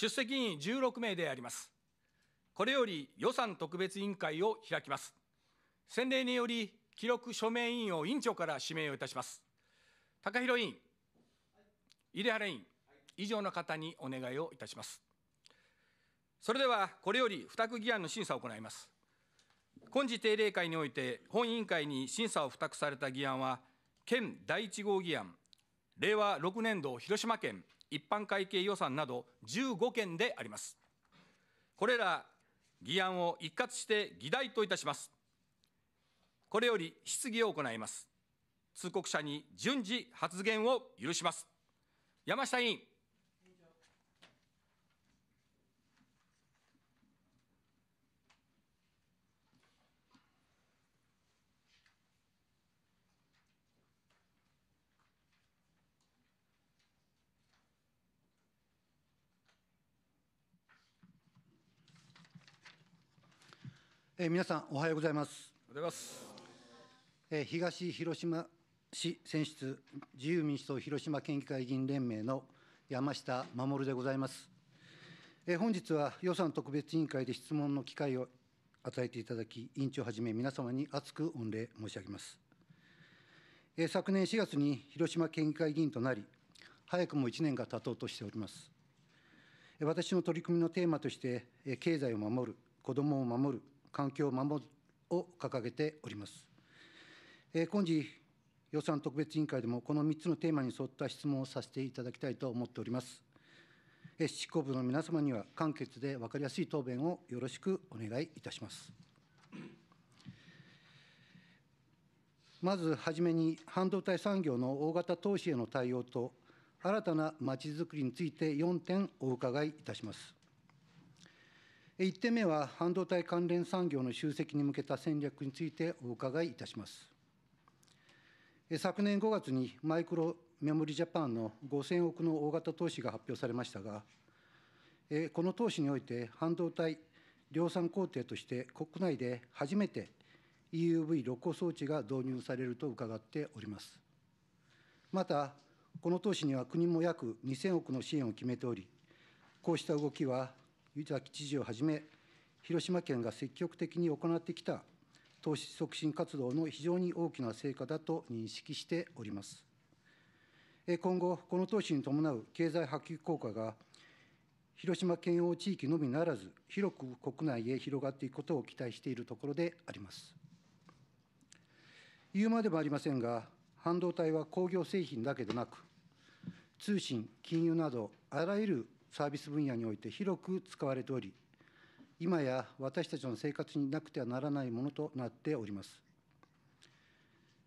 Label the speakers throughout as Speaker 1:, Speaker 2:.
Speaker 1: 出席員16名であります。これより予算特別委員会を開きます。先例により、記録署名委員を委員長から指名をいたします。高弘委員、入原委員、以上の方にお願いをいたし
Speaker 2: ます。それでは、これより付託議案の審査を行います。今次定例会において、本委員会に審査を付託された議案は、県第1号議案、令和6年度広島県一般会計予算など15件であります。これら議案を一括して議題といたします。これより質疑を行います。通告者に順次発言を許します。山下委員。えー、皆さんおはようございます。おはようございます。えー、東広島市選出自由民主党広島県議会議員連盟の山下守でございます。えー、本日は予算特別委員会で質問の機会を与えていただき、委員長はじめ皆様に厚く御礼申し上げます。えー、昨年4月に広島県議会議員となり、早くも1年が経とうとしております。私の取り組みのテーマとして、経済を守る、子どもを守る、環境を守るを掲げております。えー、今時、予算特別委員会でもこの3つのテーマに沿った質問をさせていただきたいと思っております。え執行部の皆様には簡潔で分かりやすい答弁をよろしくお願いいたします。まずはじめに、半導体産業の大型投資への対応と、新たなまちづくりについて4点お伺いいたします。1点目は、半導体関連産業の集積に向けた戦略についてお伺いいたします。昨年5月にマイクロメモリジャパンの5000億の大型投資が発表されましたが、この投資において、半導体量産工程として国内で初めて EUV6 個装置が導入されると伺っております。また、この投資には国も約2000億の支援を決めており、こうした動きは湯崎知事をはじめ、広島県が積極的に行ってきた投資促進活動の非常に大きな成果だと認識しております。今後、この投資に伴う経済波及効果が、広島県央地域のみならず、広く国内へ広がっていくことを期待しているところであります。言うまでもありませんが、半導体は工業製品だけでなく、通信、金融など、あらゆるサービス分野において広く使われており、今や私たちの生活になくてはならないものとなっております。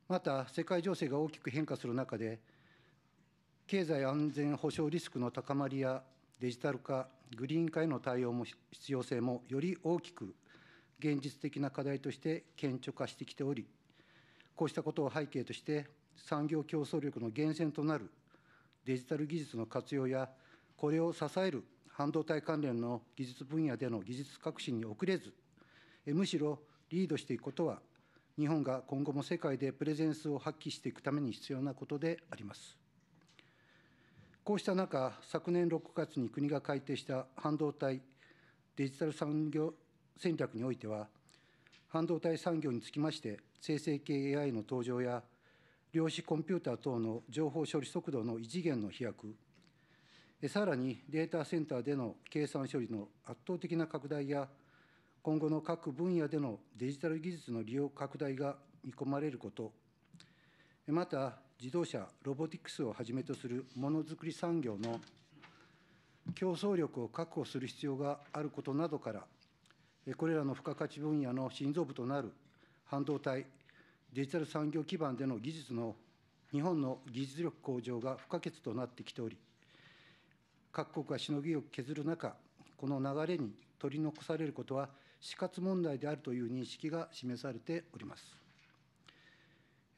Speaker 2: また、世界情勢が大きく変化する中で、経済安全保障リスクの高まりやデジタル化、グリーン化への対応も必要性もより大きく現実的な課題として顕著化してきており、こうしたことを背景として、産業競争力の源泉となるデジタル技術の活用やこれを支える半導体関連の技術分野での技術革新に遅れず、むしろリードしていくことは、日本が今後も世界でプレゼンスを発揮していくために必要なことであります。こうした中、昨年6月に国が改定した半導体デジタル産業戦略においては、半導体産業につきまして、生成系 AI の登場や、量子コンピューター等の情報処理速度の異次元の飛躍、さらにデータセンターでの計算処理の圧倒的な拡大や、今後の各分野でのデジタル技術の利用拡大が見込まれること、また自動車、ロボティクスをはじめとするものづくり産業の競争力を確保する必要があることなどから、これらの付加価値分野の心臓部となる半導体、デジタル産業基盤での技術の日本の技術力向上が不可欠となってきており、各国がしのぎを削る中、この流れに取り残されることは死活問題であるという認識が示されております。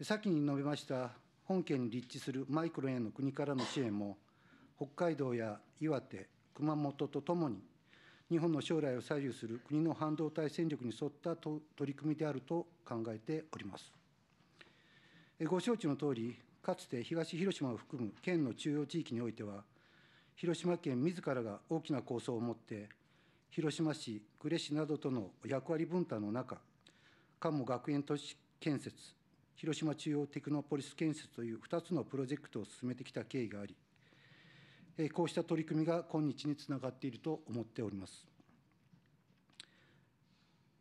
Speaker 2: 先に述べました本県に立地するマイクロへの国からの支援も、北海道や岩手、熊本とともに、日本の将来を左右する国の半導体戦略に沿った取り組みであると考えております。ご承知のとおり、かつて東広島を含む県の中央地域においては、広島県自らが大きな構想を持って、広島市、呉市などとの役割分担の中、関も学園都市建設、広島中央テクノポリス建設という2つのプロジェクトを進めてきた経緯があり、こうした取り組みが今日につながっていると思っております。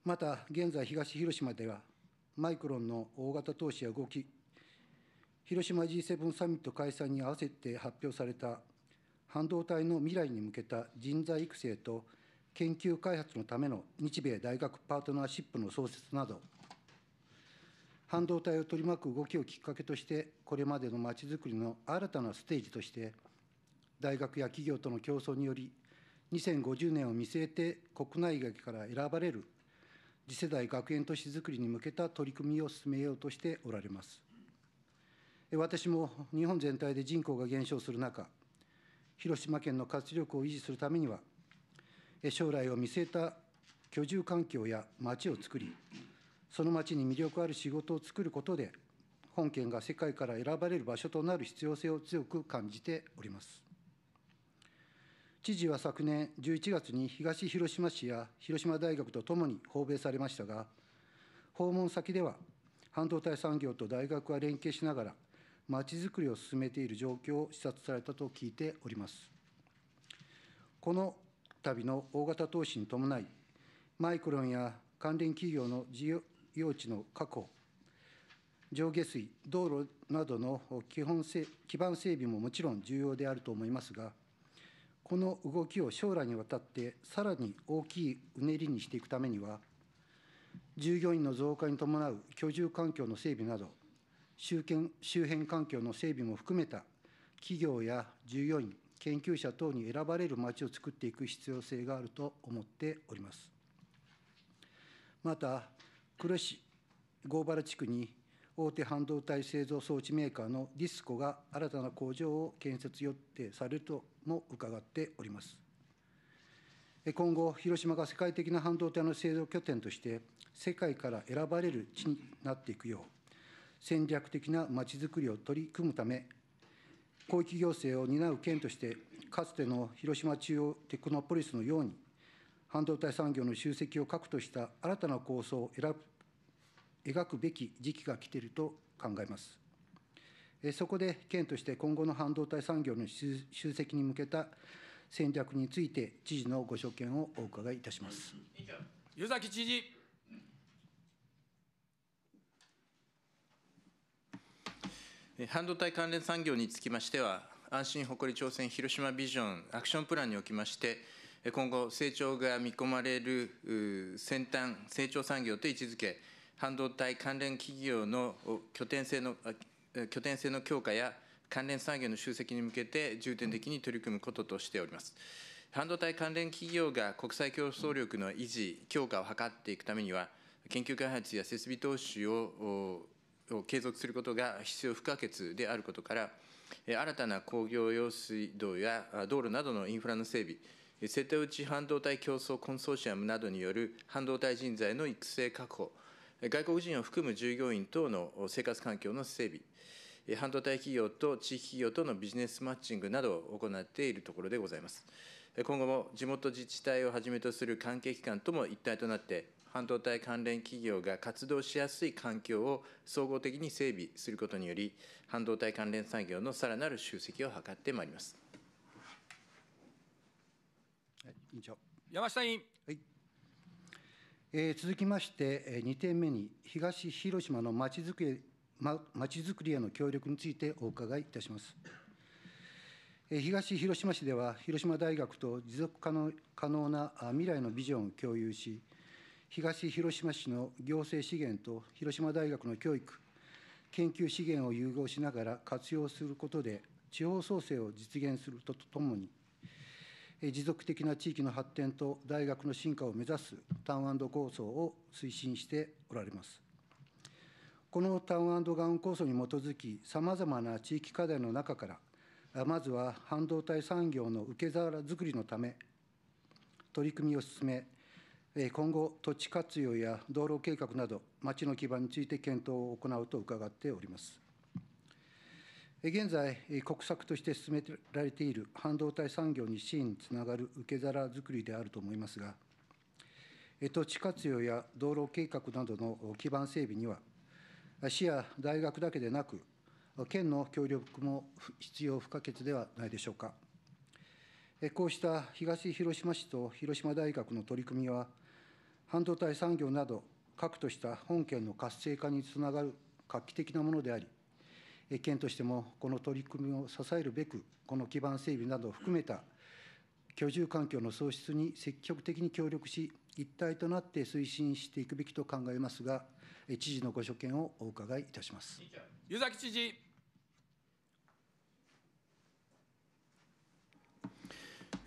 Speaker 2: また、現在、東広島では、マイクロンの大型投資や動き、広島 G7 サミット開催に合わせて発表された半導体の未来に向けた人材育成と研究開発のための日米大学パートナーシップの創設など、半導体を取り巻く動きをきっかけとして、これまでのまちづくりの新たなステージとして、大学や企業との競争により、2050年を見据えて国内外から選ばれる次世代学園都市づくりに向けた取り組みを進めようとしておられます。私も日本全体で人口が減少する中、広島県の活力を維持するためには、将来を見据えた居住環境や街を作り、その街に魅力ある仕事を作ることで、本県が世界から選ばれる場所となる必要性を強く感じております。知事は昨年11月に東広島市や広島大学とともに訪米されましたが、訪問先では、半導体産業と大学は連携しながら、まちづくりを進めている状況を視察されたと聞いております。この度の大型投資に伴い、マイクロンや関連企業の事業地の確保、上下水、道路などの基本基盤整備ももちろん重要であると思いますが、この動きを将来にわたってさらに大きいうねりにしていくためには、従業員の増加に伴う居住環境の整備など、周辺環境の整備も含めた企業や従業員、研究者等に選ばれる街をつくっていく必要性があると思っております。また、黒市合原地区に大手半導体製造装置メーカーのディスコが新たな工場を建設予定されるとも伺っております。今後、広島が世界的な半導体の製造拠点として、世界から選ばれる地になっていくよう、戦略的なまちづくりを取り組むため、広域行政を担う県として、かつての広島中央テクノポリスのように、半導体産業の集積を核とした新たな構想を選ぶ描くべき時期が来ていると考えます。そこで県として今後の半導体産業の集積に向けた戦略について、知事のご所見をお伺いいたします。
Speaker 1: 湯崎知事。半導体関連産業につきましては、安心誇り挑戦広島ビジョンアクションプランにおきまして、今後、成長が見込まれる先端成長産業と位置づけ、半導体関連企業の拠点性の拠点性の強化や関連産業の集積に向けて重点的に取り組むこととしております。半導体関連企業が国際競争力の維持、強化を図っていくためには、研究開発や設備投資をを継続することが必要不可欠であることから、新たな工業用水道や道路などのインフラの整備、瀬戸内半導体競争コンソーシアムなどによる半導体人材の育成確保、外国人を含む従業員等の生活環境の整備、半導体企業と地域企業とのビジネスマッチングなどを行っているところでございます。今後も地元自治体をはじめとする関係機関とも一体となって、半導体関連企業が活動しやすい環境を総合的に整備することにより、半導体関連産業のさらなる集積を図ってまいります。
Speaker 2: 委員長山下委員。え続きまして、えー、2点目に、東広島のまちづくりまちづくりへの協力についてお伺いいたします。えー、東広島市では、広島大学と持続可能可能な未来のビジョンを共有し、東広島市の行政資源と広島大学の教育、研究資源を融合しながら活用することで、地方創生を実現するとともに、持続的な地域の発展と大学の進化を目指すタウン構想を推進しておられます。このタウンガウン構想に基づき、さまざまな地域課題の中から、まずは半導体産業の受け皿作りのため、取り組みを進め、今後、土地活用や道路計画など、町の基盤について検討を行うと伺っております。現在、国策として進められている半導体産業に支援につながる受け皿づくりであると思いますが、土地活用や道路計画などの基盤整備には、市や大学だけでなく、県の協力も必要不可欠ではないでしょうか。こうした東広島市と広島大学の取り組みは、半導体産業など、核とした本県の活性化につながる画期的なものであり、県としてもこの取り組みを支えるべく、この基盤整備などを含めた居住環境の創出に積極的に協力し、一体となって推進していくべきと考えますが、知事のご所見をお伺いいたします。湯崎知事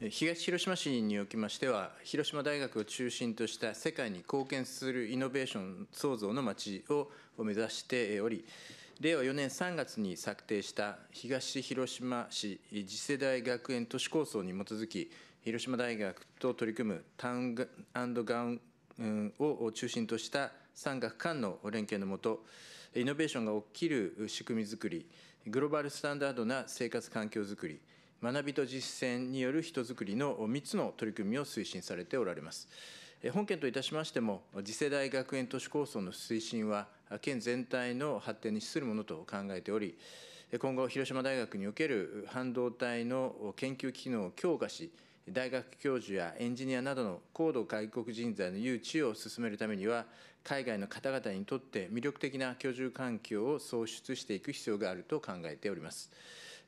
Speaker 1: 東広島市におきましては、広島大学を中心とした世界に貢献するイノベーション創造の街を目指しており、令和4年3月に策定した東広島市次世代学園都市構想に基づき、広島大学と取り組むタウンガウンを中心とした産学間の連携のもと、イノベーションが起きる仕組みづくり、グローバルスタンダードな生活環境づくり、学びと実践による人づくりの3つの取り組みを推進されておられます。本件といたしましても、次世代学園都市構想の推進は、県全体の発展に資するものと考えており、今後、広島大学における半導体の研究機能を強化し、大学教授やエンジニアなどの高度外国人材の誘致を進めるためには、海外の方々にとって魅力的な居住環境を創出していく必要があると考えております。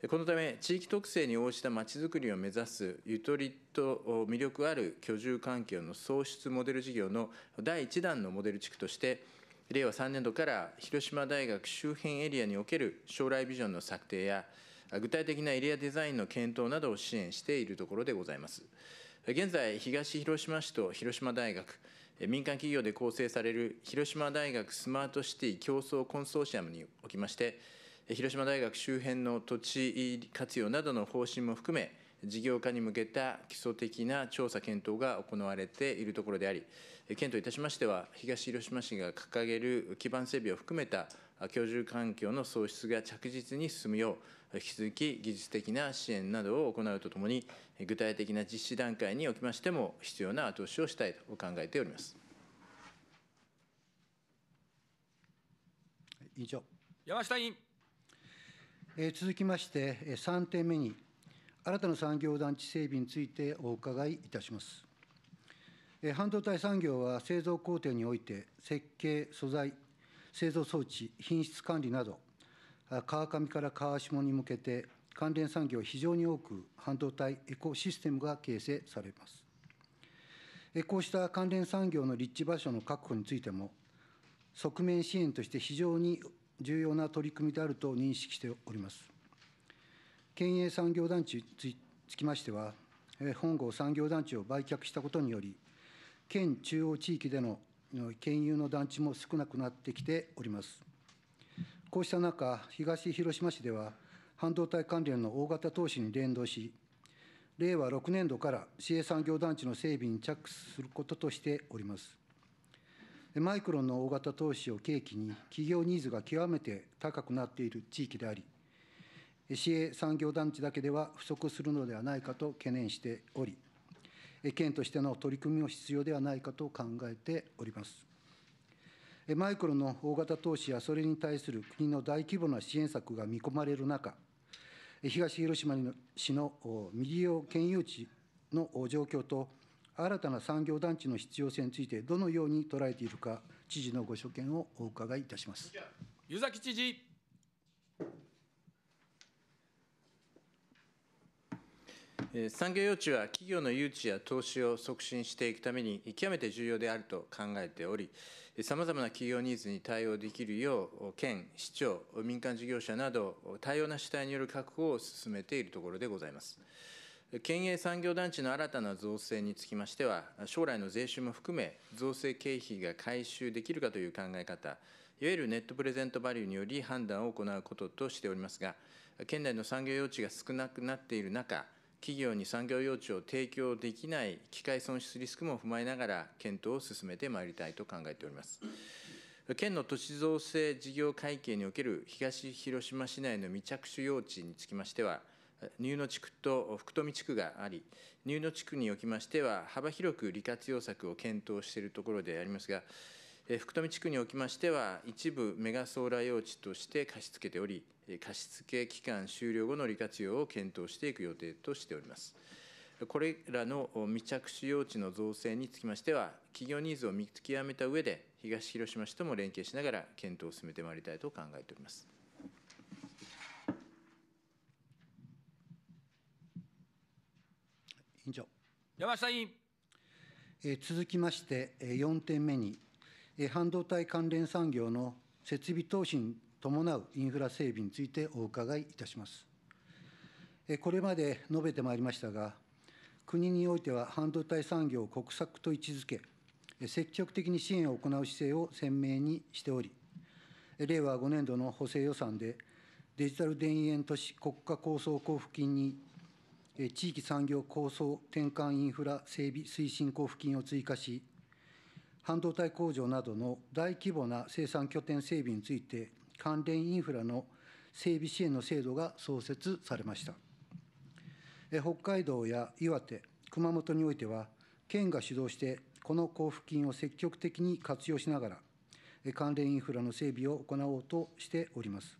Speaker 1: このため、地域特性に応じたまちづくりを目指す、ゆとりと魅力ある居住環境の創出モデル事業の第1弾のモデル地区として、令和3年度から広島大学周辺エリアにおける将来ビジョンの策定や、具体的なエリアデザインの検討などを支援しているところでございます。現在、東広島市と広島大学、民間企業で構成される広島大学スマートシティ競争コンソーシアムにおきまして、広島大学周辺の土地活用などの方針も含め、事業化に向けた基礎的な調査検討が行われているところであり、検討いたしましては、東広島市が掲げる基盤整備を含めた居住環境の創出が着実に進むよう、引き続き技術的な支援などを行うとともに、具体的な実施段階におきましても、必要な後押しをしたいと考えております。員長
Speaker 2: 山下委員。続きまして、3点目に、新たな産業団地整備についてお伺いいたします。半導体産業は製造工程において、設計、素材、製造装置、品質管理など、川上から川下に向けて、関連産業、非常に多く半導体エコシステムが形成されます。こうした関連産業の立地場所の確保についても、側面支援として非常に重要な取り組みであると認識しております。県営産業団地につきましては、本郷産業団地を売却したことにより、県中央地域での県有の団地も少なくなってきております。こうした中、東広島市では、半導体関連の大型投資に連動し、令和6年度から市営産業団地の整備に着手することとしております。マイクロンの大型投資を契機に、企業ニーズが極めて高くなっている地域であり、市営産業団地だけでは不足するのではないかと懸念しており、県としての取り組みも必要ではないかと考えております。マイクロの大型投資やそれに対する国の大規模な支援策が見込まれる中、東広島市の未利用県有地の状況と、新たな産業団地の必要性について、どのように捉えているか、知事のご所見を
Speaker 1: お伺いいたします
Speaker 2: 湯崎知事。
Speaker 1: 産業用地は企業の誘致や投資を促進していくために極めて重要であると考えており、さまざまな企業ニーズに対応できるよう、県、市長、民間事業者など、多様な主体による確保を進めているところでございます。県営産業団地の新たな造成につきましては、将来の税収も含め、造成経費が回収できるかという考え方、いわゆるネットプレゼントバリューにより判断を行うこととしておりますが、県内の産業用地が少なくなっている中、企業に産業用地を提供できない機械損失リスクも踏まえながら、検討を進めてまいりたいと考えております。県の都市造成事業会計における東広島市内の未着手用地につきましては、乳野地区と福富地区があり、乳野地区におきましては、幅広く利活用策を検討しているところでありますが、福富地区におきましては、一部メガソーラー用地として貸し付けており、貸付期間終了後の利活用を検討していく予定としております。これらの未着手用地の造成につきましては、企業ニーズを見極めた上で、東広島市とも連携しながら検討を進めてまいりたいと考えております。委員長。
Speaker 2: 山下委員。続きまして、4点目に、半導体関連産業の設備投資に伴うインフラ整備についてお伺いいたします。これまで述べてまいりましたが、国においては半導体産業を国策と位置づけ、積極的に支援を行う姿勢を鮮明にしており、令和5年度の補正予算で、デジタル田園都市国家構想交付金に地域産業構想転換インフラ整備推進交付金を追加し、半導体工場などの大規模な生産拠点整備について、関連インフラの整備支援の制度が創設されました。北海道や岩手、熊本においては、県が主導して、この交付金を積極的に活用しながら、関連インフラの整備を行おうとしております。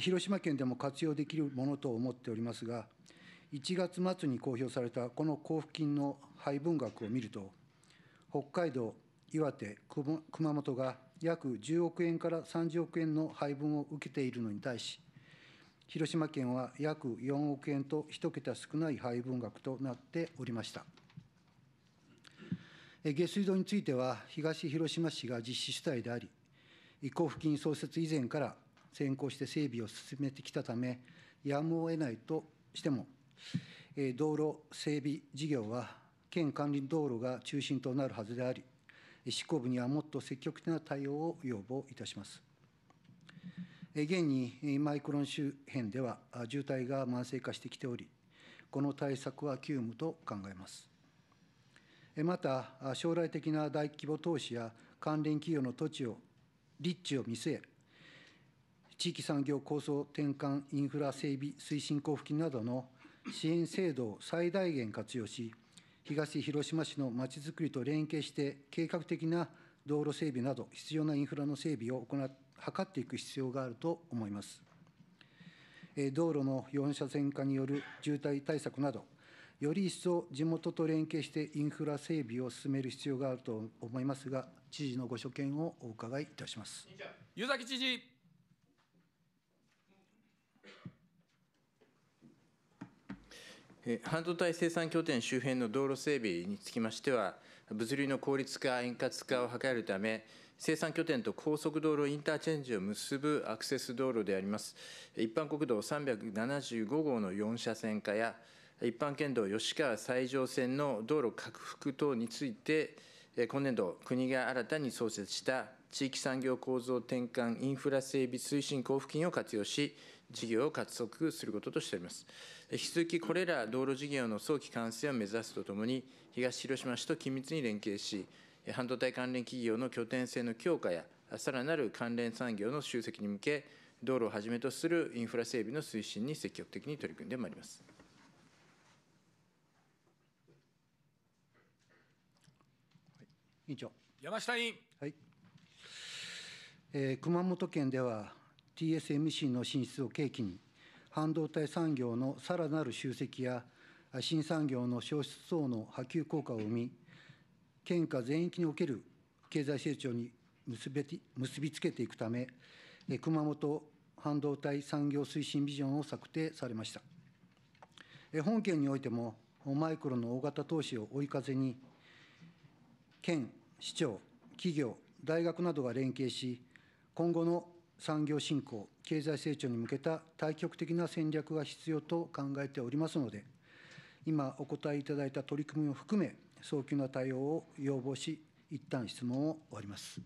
Speaker 2: 広島県でも活用できるものと思っておりますが、1月末に公表されたこの交付金の配分額を見ると、北海道、岩手、熊本が約10億円から30億円の配分を受けているのに対し、広島県は約4億円と1桁少ない配分額となっておりました。下水道については、東広島市が実施主体であり、交付金創設以前から先行して整備を進めてきたため、やむをえないとしても、道路整備事業は県管理道路が中心となるはずであり、執行部にはもっと積極的な対応を要望いたします。現にマイクロン周辺では渋滞が慢性化してきており、この対策は急務と考えます。また、将来的な大規模投資や関連企業の土地を、立地を見据え、地域産業構想転換インフラ整備推進交付金などの支援制度を最大限活用し、東広島市のまちづくりと連携して、計画的な道路整備など、必要なインフラの整備を行図っていく必要があると思います。道路の4車線化による渋滞対策など、より一層地元と連携してインフラ整備を進める必要があると思いますが、知事のご所見をお
Speaker 1: 伺いいたします。
Speaker 2: 湯崎知事。
Speaker 1: 半導体生産拠点周辺の道路整備につきましては、物流の効率化、円滑化を図るため、生産拠点と高速道路インターチェンジを結ぶアクセス道路であります、一般国道375号の4車線化や、一般県道吉川西上線の道路拡幅等について、今年度、国が新たに創設した地域産業構造転換インフラ整備推進交付金を活用し、事業を加速することとしております。引き続きこれら道路事業の早期完成を目指すとともに、東広島市と緊密に連携し、半導体関連企業の拠点性の強化や、さらなる関連産業の集積に向け、道路をはじめとするインフラ整備の推進に積極的に取り組んでまいります。委員長山下委員、はい
Speaker 2: えー、熊本県では TSMC の進出を契機に、半導体産業のさらなる集積や、新産業の消失等の波及効果を生み、県下全域における経済成長に結び結びつけていくため、熊本半導体産業推進ビジョンを策定されました。本県においても、マイクロの大型投資を追い風に、県、市長、企業、大学などが連携し、今後の産業振興、経済成長に向けた大局的な戦略が必要と考えておりますので、今お答えいただいた取り組みを含め、早急な対応を要望し、いったん質問を終わります。